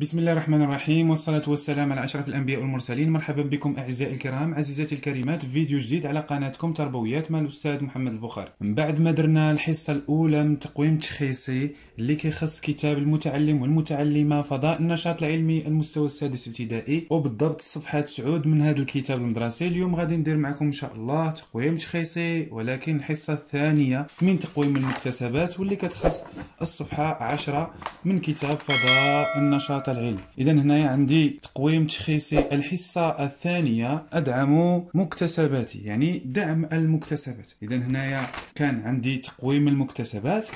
بسم الله الرحمن الرحيم والصلاة والسلام على أشرف الأنبياء والمرسلين مرحبا بكم أعزائي الكرام عزيزاتي الكريمات فيديو جديد على قناتكم تربويات مع الأستاذ محمد البخاري من بعد ما درنا الحصة الأولى من تقويم تشخيصي اللي كيخص كتاب المتعلم والمتعلمة فضاء النشاط العلمي المستوى السادس ابتدائي وبالضبط الصفحة سعود من هذا الكتاب المدرسي اليوم غادي ندير معكم إن شاء الله تقويم تشخيصي ولكن الحصة الثانية من تقويم المكتسبات واللي كتخص الصفحة 10 من كتاب فضاء النشاط نشاط العلم اذا هنا عندي تقويم تشخيصي الحصه الثانيه ادعم مكتسباتي يعني دعم المكتسبات اذا هنايا كان عندي تقويم المكتسبات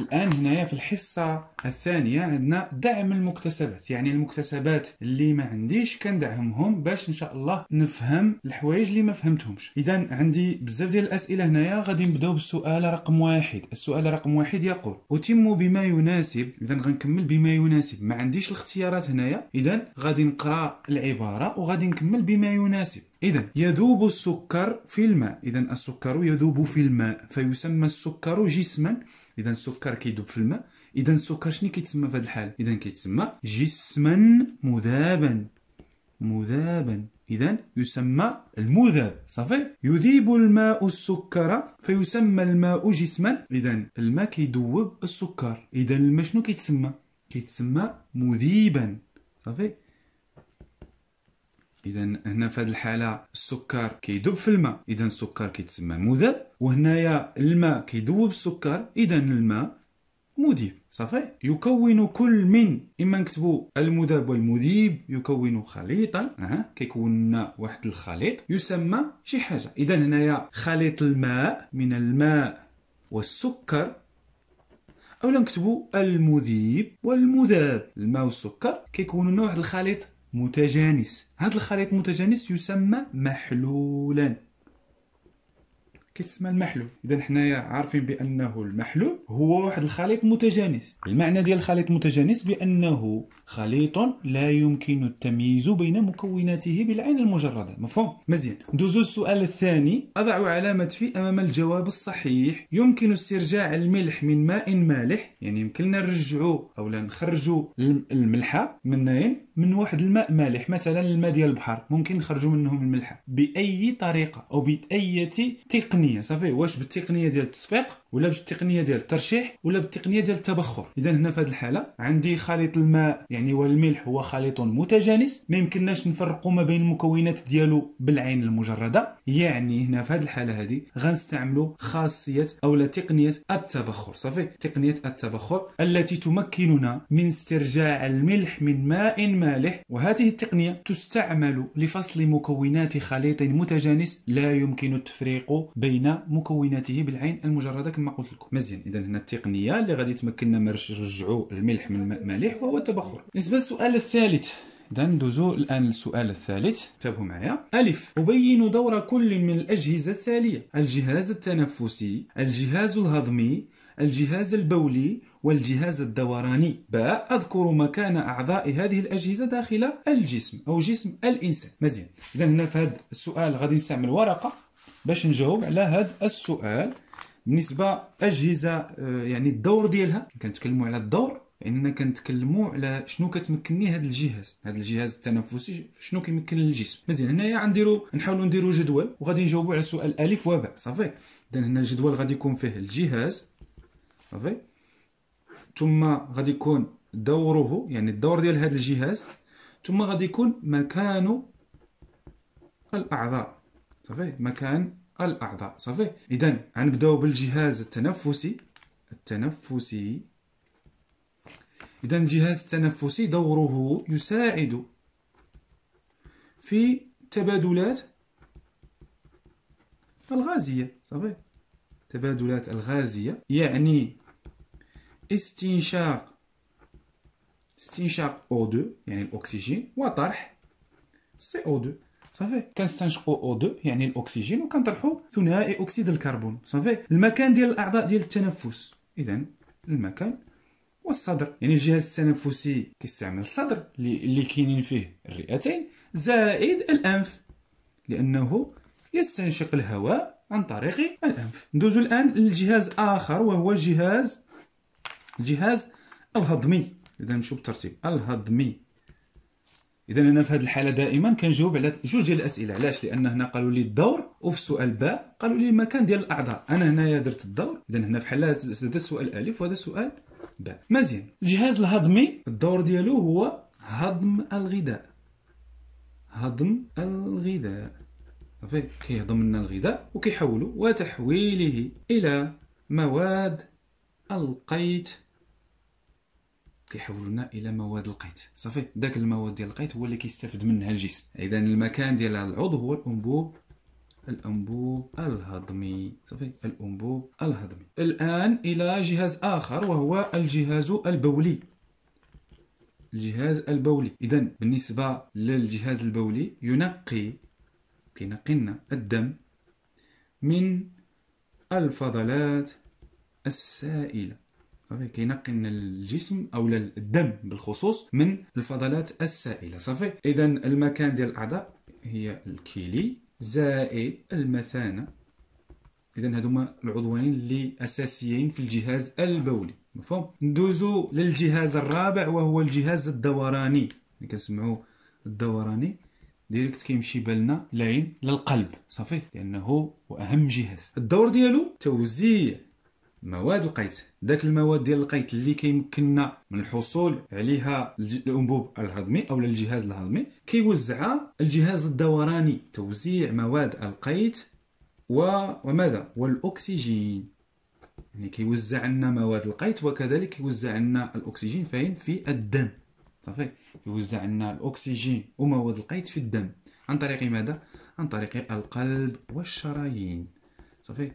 الان هنايا في الحصه الثانيه عندنا دعم المكتسبات يعني المكتسبات اللي ما عنديش كندعمهم باش ان شاء الله نفهم الحوايج اللي ما فهمتهمش اذا عندي بزاف ديال الاسئله هنايا غادي نبداو بالسؤال رقم واحد السؤال رقم واحد يقول اتم بما يناسب اذا غنكمل بما يناسب ما عنديش الاختيارات هنايا اذا غادي نقرا العباره وغادي نكمل بما يناسب إذا يذوب السكر في الماء إذا السكر يذوب في الماء فيسمى السكر جسما اذا السكر كيدوب في الماء اذا السكر شنو كيتسمى في هذا الحال اذا كيتسمى جسما مذابا مذابا اذا يسمى المذاب صافي يذيب الماء السكر فيسمى الماء جسما اذا الماء كيدوب السكر اذا الماء شنو كيتسمى كيتسمى مذيبا صافي اذا هنا في هذه الحاله السكر كيدوب في الماء اذا السكر كيتسمى مذاب وهنايا الماء كيذوب السكر اذا الماء مذيب صافي يكون كل من اما نكتبوا المذاب والمذيب يكون خليطا اها كيكون لنا واحد الخليط يسمى شي حاجه اذا هنايا خليط الماء من الماء والسكر اولا نكتبوا المذيب والمذاب الماء والسكر كيكون لنا واحد الخليط متجانس هذا الخليط متجانس يسمى محلولا كيتسمى المحلول اذا حنايا عارفين بانه المحلول هو واحد الخليط متجانس المعنى ديال الخليط متجانس بانه خليط لا يمكن التمييز بين مكوناته بالعين المجردة مفهوم مزيان ندوزو السؤال الثاني أضع علامة في أمام الجواب الصحيح يمكن استرجاع الملح من ماء مالح يعني يمكننا نرجعو أولا نخرجو الملحة منين من واحد الماء مالح مثلا الماء ديال البحر ممكن نخرجوا منه من الملحه باي طريقه او باي تقنيه صافي واش بالتقنيه ديال التصفيق ولا بالتقنيه ديال الترشيح ولا بالتقنيه ديال التبخر اذا هنا في هذه الحاله عندي خليط الماء يعني يعني والملح هو خليط متجانس ما يمكنناش نفرقوا ما بين المكونات ديالو بالعين المجرده يعني هنا في هذه الحاله هذه غنستعملوا خاصيه او تقنيه التبخر صافي تقنيه التبخر التي تمكننا من استرجاع الملح من ماء مالح وهذه التقنيه تستعمل لفصل مكونات خليط متجانس لا يمكن التفريق بين مكوناته بالعين المجرده كما قلت لكم مزيان اذا هنا التقنيه اللي غادي تمكننا من رجعوا الملح من الماء مالح وهو التبخر بالنسبة للسؤال الثالث إذا ندوزو الآن للسؤال الثالث انتبهوا معايا ألف أبين دور كل من الأجهزة التالية الجهاز التنفسي الجهاز الهضمي الجهاز البولي والجهاز الدوراني باء أذكر مكان أعضاء هذه الأجهزة داخل الجسم أو جسم الإنسان مزيان إذا هنا في هذا السؤال غادي نستعمل ورقة باش نجاوب على هذا السؤال بالنسبة أجهزة آه، يعني الدور ديالها كنتكلموا على الدور لان كنتكلموا على شنو كتمكنني هذا الجهاز هذا الجهاز التنفسي شنو كيمكن للجسم مزيان هنايا غنديرو نحاولوا نديرو جدول وغادي نجاوبوا على سؤال الف وباء صافي اذا هنا الجدول غادي يكون فيه الجهاز صافي ثم غادي يكون دوره يعني الدور ديال هذا الجهاز ثم غادي يكون مكان الاعضاء صافي مكان الاعضاء صافي اذا غنبداو بالجهاز التنفسي التنفسي إذا الجهاز التنفسي دوره يساعد في تبادلات الغازية صحيح تبادلات الغازية يعني استنشاق استنشاق O2 يعني الأكسجين وطرح CO2 صافي كنستنشقوا O2 يعني الأكسجين وكنطرحوا ثنائي أكسيد الكربون صافي المكان ديال الأعضاء ديال التنفس إذا المكان والصدر يعني الجهاز التنفسي كيستعمل الصدر اللي كاينين فيه الرئتين زائد الانف لانه يستنشق الهواء عن طريق الانف ندوزو الان لجهاز اخر وهو جهاز الجهاز الهضمي اذا نمشيو بالترتيب الهضمي اذا انا في هذه الحاله دائما كنجاوب على جوج ديال الاسئله علاش لان هنا قالوا لي الدور وفي السؤال باء قالوا لي المكان ديال الاعضاء انا هنايا درت الدور اذا هنا في حاله هذا السؤال الف وهذا سؤال بعد مزيان الجهاز الهضمي الدور ديالو هو هضم الغذاء هضم الغذاء صافي كيهضم لنا الغذاء وكيحولو وتحويله الى مواد القيت كيحولونا الى مواد القيت صافي داك المواد ديال القيت هو اللي كيستافد منها الجسم اذا المكان ديال العضو هو الانبوب الأنبوب الهضمي صافي الأنبوب الهضمي الآن إلى جهاز آخر وهو الجهاز البولي الجهاز البولي إذا بالنسبة للجهاز البولي ينقي كينقي لنا الدم من الفضلات السائلة صافي كينقي لنا الجسم او الدم بالخصوص من الفضلات السائله صافي اذا المكان ديال الاعضاء هي الكيلي زائد المثانة إذا هذوما العضوين اللي أساسيين في الجهاز البولي مفهوم ندوزو للجهاز الرابع وهو الجهاز الدوراني اللي كنسمعو الدوراني ديريكت كيمشي بالنا العين للقلب صافي لانه هو اهم جهاز الدور ديالو توزيع مواد القيت داك المواد ديال القيت اللي كيمكننا من الحصول عليها الانبوب الهضمي او الجهاز الهضمي كيوزعها الجهاز الدوراني توزيع مواد القيت وماذا والاكسجين يعني كيوزع لنا مواد القيت وكذلك كيوزع لنا الاكسجين فين في الدم صافي كيوزع لنا الاكسجين ومواد القيت في الدم عن طريق ماذا عن طريق القلب والشرايين صافي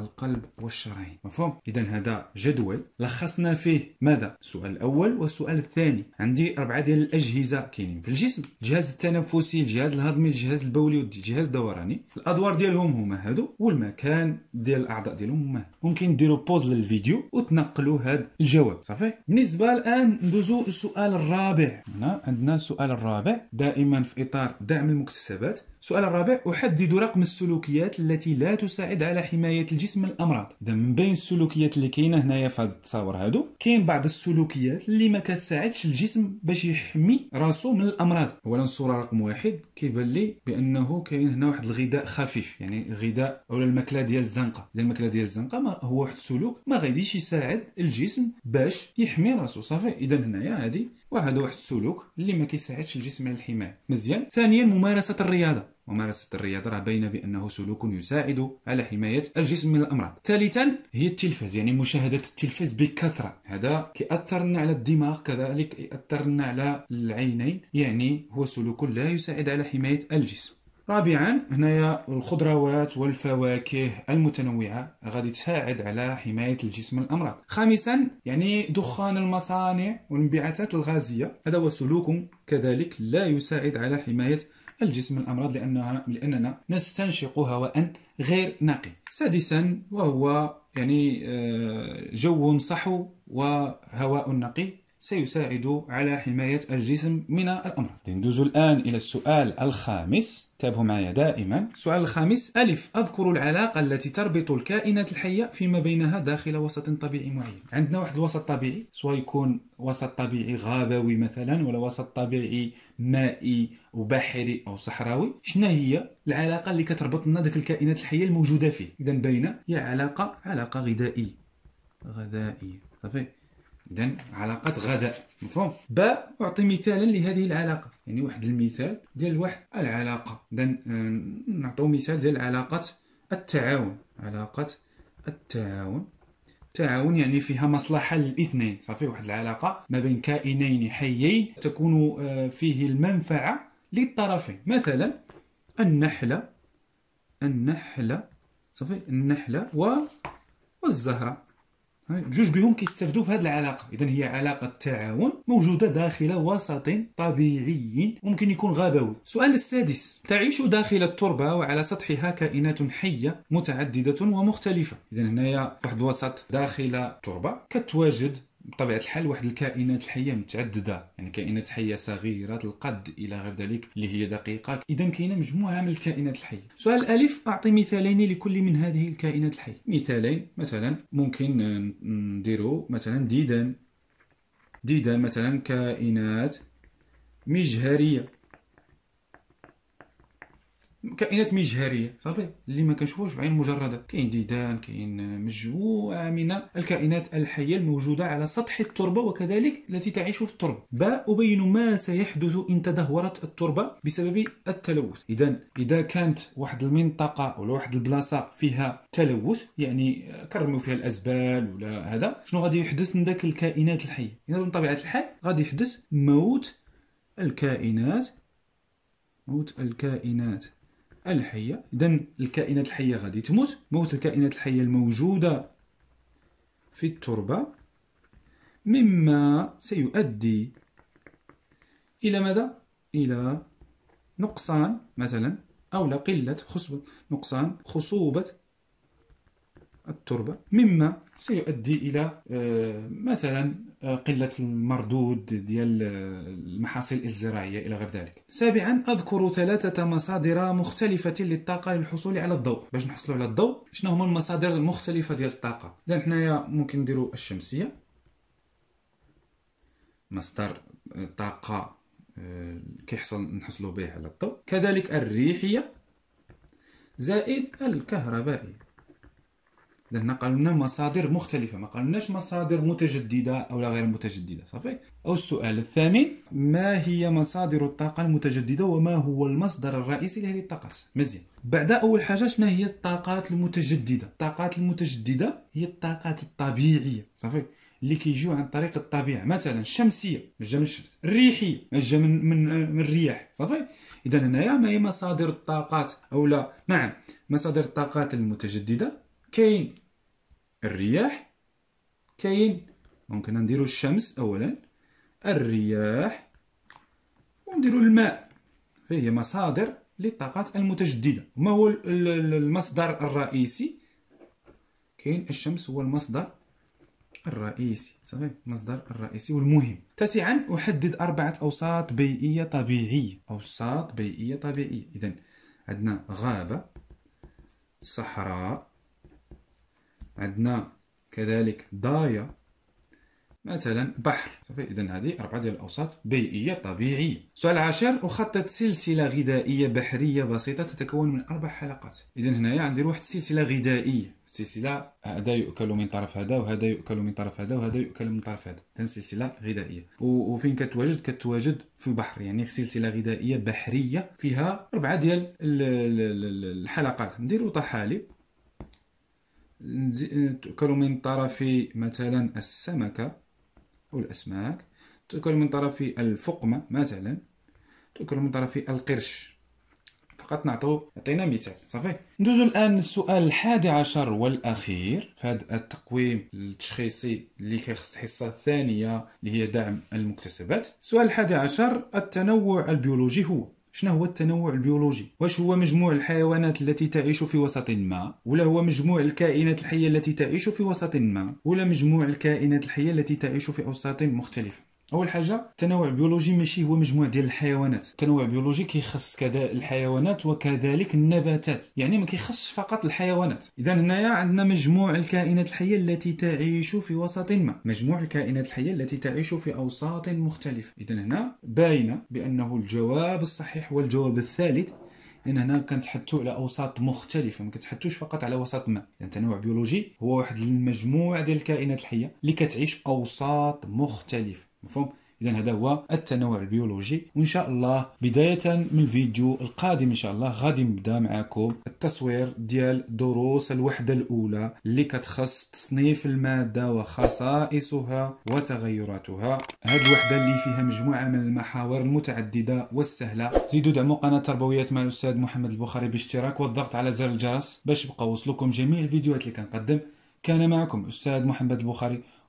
القلب والشرايين مفهوم اذا هذا جدول لخصنا فيه ماذا السؤال الاول والسؤال الثاني عندي اربعه ديال الاجهزه كاينين في الجسم الجهاز التنفسي الجهاز الهضمي الجهاز البولي والجهاز الدوراني الادوار ديالهم هما هادو والمكان ديال الاعضاء ديالهم هما ممكن ديروا بوز للفيديو وتنقلوا هذا الجواب صافي بالنسبه الان ندوزو السؤال الرابع هنا عندنا السؤال الرابع دائما في اطار دعم المكتسبات السؤال الرابع أحدد رقم السلوكيات التي لا تساعد على حماية الجسم من الأمراض إذا من بين السلوكيات اللي كاينة هنايا في هذا التصاور هادو كاين بعض السلوكيات اللي ما كتساعدش الجسم باش يحمي راسو من الأمراض أولا الصورة رقم واحد كيبان لي بأنه كاين هنا واحد الغذاء خفيف يعني غذاء أو الماكلة ديال الزنقة إذا الماكلة ديال الزنقة ما هو واحد السلوك ما غاديش يساعد الجسم باش يحمي راسو صافي إذا هنايا هذه وهذا واحد السلوك اللي ما كيساعدش الجسم على الحمايه مزيان ثانيا ممارسه الرياضه ممارسة الرياضة راه باينة بأنه سلوك يساعد على حماية الجسم من الأمراض ثالثا هي التلفاز يعني مشاهدة التلفاز بكثرة هذا كيأثر لنا على الدماغ كذلك يأثر لنا على العينين يعني هو سلوك لا يساعد على حماية الجسم رابعا هنايا الخضروات والفواكه المتنوعة غادي تساعد على حماية الجسم من الأمراض خامسا يعني دخان المصانع والانبعاثات الغازية هذا هو سلوك كذلك لا يساعد على حماية الجسم من الأمراض لأنها لأننا نستنشق هواء غير نقي سادسا وهو يعني آه، جو صحو وهواء نقي سيساعد على حماية الجسم من الأمراض ندوز الآن إلى السؤال الخامس تابعوا معي دائما السؤال الخامس ألف أذكر العلاقة التي تربط الكائنات الحية فيما بينها داخل وسط طبيعي معين عندنا واحد الوسط طبيعي سواء يكون وسط طبيعي غابوي مثلا ولا وسط طبيعي مائي وبحري أو صحراوي شنا هي العلاقة اللي كتربط لنا ذاك الكائنات الحية الموجودة فيه إذا بين هي علاقة علاقة غذائية غذائية صافي إذا علاقة غداء مفهوم باء أعطي مثالا لهذه العلاقة يعني واحد المثال ديال واحد العلاقة إذا آه، نعطيو مثال ديال علاقة التعاون علاقة التعاون التعاون يعني فيها مصلحة للاثنين صافي واحد العلاقة ما بين كائنين حيين تكون آه، فيه المنفعة للطرفين مثلا النحلة النحلة صافي النحلة و والزهرة بجوج بهم كيستافدوا في هذه العلاقه اذا هي علاقه تعاون موجوده داخل وسط طبيعي ممكن يكون غابوي السؤال السادس تعيش داخل التربه وعلى سطحها كائنات حيه متعدده ومختلفه اذا هنايا واحد الوسط داخل التربه كتواجد بطبيعه الحال واحد الكائنات الحيه متعدده يعني كائنات حيه صغيره القد الى غير ذلك اللي هي دقيقه اذا كاينه مجموعه من الكائنات الحيه سؤال ألف اعطي مثالين لكل من هذه الكائنات الحيه مثالين مثلا ممكن نديرو مثلا ديدان ديدان مثلا كائنات مجهريه كائنات مجهريه صافي اللي ما كنشوفوش بعين مجرده كاين ديدان كاين مجموعه من الكائنات الحيه الموجوده على سطح التربه وكذلك التي تعيش في التربه با ابين ما سيحدث ان تدهورت التربه بسبب التلوث اذا اذا كانت واحد المنطقه ولا واحد البلاصه فيها تلوث يعني كرموا فيها الازبال ولا هذا شنو غادي يحدث من ذاك الكائنات الحيه يعني من طبيعه الحال غادي يحدث موت الكائنات موت الكائنات الحية إذا الكائنات الحية غادي تموت موت الكائنات الحية الموجودة في التربة مما سيؤدي إلى ماذا؟ إلى نقصان مثلا أو لقلة خصوبه نقصان خصوبة التربة مما سيؤدي إلى آه، مثلا آه، قلة المردود ديال آه، المحاصيل الزراعية إلى غير ذلك سابعا أذكر ثلاثة مصادر مختلفة للطاقة للحصول على الضوء باش نحصلوا على الضوء شنو هما المصادر المختلفة ديال الطاقة لأن حنايا ممكن نديرو الشمسية مصدر طاقة كيحصل نحصلوا به على الضوء كذلك الريحية زائد الكهربائية لان قالوا مصادر مختلفه ما قالناش مصادر متجدده او لا غير متجدده صافي او السؤال الثامن ما هي مصادر الطاقه المتجدده وما هو المصدر الرئيسي لهذه الطاقات مزيان بعد اول حاجه شنو هي الطاقات المتجدده الطاقات المتجدده هي الطاقات الطبيعيه صافي اللي كيجيو عن طريق الطبيعه مثلا الشمسيه جا من الشمس الريحيه جا من من, من الرياح صافي اذا هنايا ما هي مصادر الطاقات او لا نعم مصادر الطاقات المتجدده كاين الرياح كاين دونك نديرو الشمس اولا الرياح ونديرو الماء فهي مصادر للطاقات المتجدده ما هو المصدر الرئيسي كاين الشمس هو المصدر الرئيسي صحيح المصدر الرئيسي والمهم تاسعا احدد اربعه اوساط بيئيه طبيعيه اوساط بيئيه طبيعيه اذا عندنا غابه صحراء عندنا كذلك ضايا مثلا بحر صافي اذا هذه اربعه ديال الاوساط بيئيه طبيعيه سؤال العاشر اخطط سلسله غذائيه بحريه بسيطه تتكون من اربع حلقات اذا هنايا غندير واحد السلسله غذائيه سلسله هذا يؤكل من طرف هذا وهذا يؤكل من طرف هذا وهذا يؤكل من طرف هذا اذا سلسله غذائيه وفين كتواجد كتواجد في البحر يعني سلسله غذائيه بحريه فيها اربعه ديال الحلقات نديروا طحالب تؤكل من طرف مثلا السمكة أو الأسماك تؤكل من طرف الفقمة مثلا تؤكل من طرف القرش فقط نعطيو عطينا مثال صافي ندوزو الان للسؤال الحادي عشر والاخير في هذا التقويم التشخيصي اللي كيخص الحصه الثانيه اللي هي دعم المكتسبات السؤال الحادي عشر التنوع البيولوجي هو شنو هو التنوع البيولوجي واش هو مجموع الحيوانات التي تعيش في وسط ما ولا هو مجموع الكائنات الحيه التي تعيش في وسط ما ولا مجموع الكائنات الحيه التي تعيش في اوساط مختلفه اول حاجه التنوع البيولوجي ماشي هو مجموعه ديال الحيوانات التنوع البيولوجي كيخص كذا الحيوانات وكذلك النباتات يعني ما كيخصش فقط الحيوانات اذا هنايا عندنا مجموع الكائنات الحيه التي تعيش في وسط ما مجموع الكائنات الحيه التي تعيش في اوساط مختلفه اذا هنا باينه بانه الجواب الصحيح هو الجواب الثالث لان هنا كنتحدثوا على اوساط مختلفه ما كتحدثوش فقط على وسط ما يعني التنوع البيولوجي هو واحد المجموعه ديال الكائنات الحيه اللي كتعيش في اوساط مختلفه مفهوم؟ إذا هذا هو التنوع البيولوجي وإن شاء الله بداية من الفيديو القادم إن شاء الله غادي نبدا معكم التصوير ديال دروس الوحدة الأولى اللي كتخص تصنيف المادة وخصائصها وتغيراتها هذه الوحدة اللي فيها مجموعة من المحاور المتعددة والسهلة زيدوا دعموا قناة تربويات مع الأستاذ محمد البخاري باشتراك والضغط على زر الجرس باش يبقى وصلكم جميع الفيديوهات اللي كنقدم كان معكم الأستاذ محمد البخاري